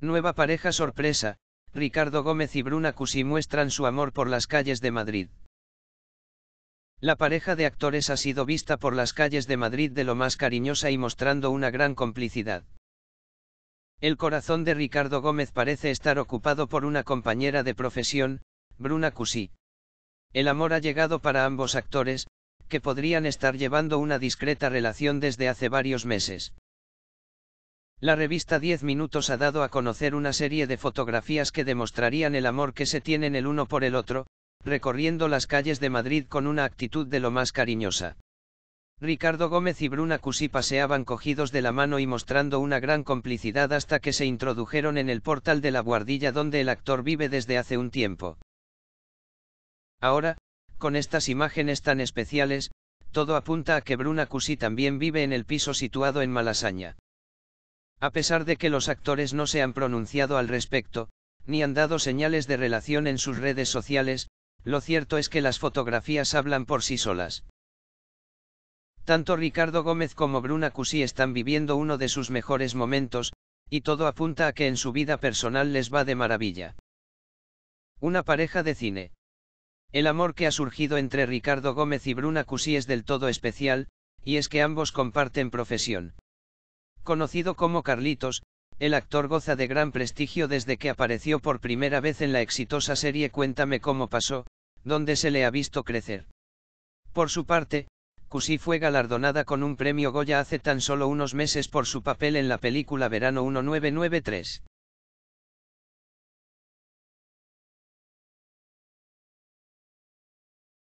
Nueva pareja sorpresa, Ricardo Gómez y Bruna Cusi muestran su amor por las calles de Madrid. La pareja de actores ha sido vista por las calles de Madrid de lo más cariñosa y mostrando una gran complicidad. El corazón de Ricardo Gómez parece estar ocupado por una compañera de profesión, Bruna Cusi. El amor ha llegado para ambos actores, que podrían estar llevando una discreta relación desde hace varios meses. La revista 10 Minutos ha dado a conocer una serie de fotografías que demostrarían el amor que se tienen el uno por el otro, recorriendo las calles de Madrid con una actitud de lo más cariñosa. Ricardo Gómez y Bruna Cusí paseaban cogidos de la mano y mostrando una gran complicidad hasta que se introdujeron en el portal de la guardilla donde el actor vive desde hace un tiempo. Ahora, con estas imágenes tan especiales, todo apunta a que Bruna Cusí también vive en el piso situado en Malasaña. A pesar de que los actores no se han pronunciado al respecto, ni han dado señales de relación en sus redes sociales, lo cierto es que las fotografías hablan por sí solas. Tanto Ricardo Gómez como Bruna Cusí están viviendo uno de sus mejores momentos, y todo apunta a que en su vida personal les va de maravilla. Una pareja de cine. El amor que ha surgido entre Ricardo Gómez y Bruna Cusí es del todo especial, y es que ambos comparten profesión. Conocido como Carlitos, el actor goza de gran prestigio desde que apareció por primera vez en la exitosa serie Cuéntame cómo pasó, donde se le ha visto crecer. Por su parte, Cusi fue galardonada con un premio Goya hace tan solo unos meses por su papel en la película Verano 1993.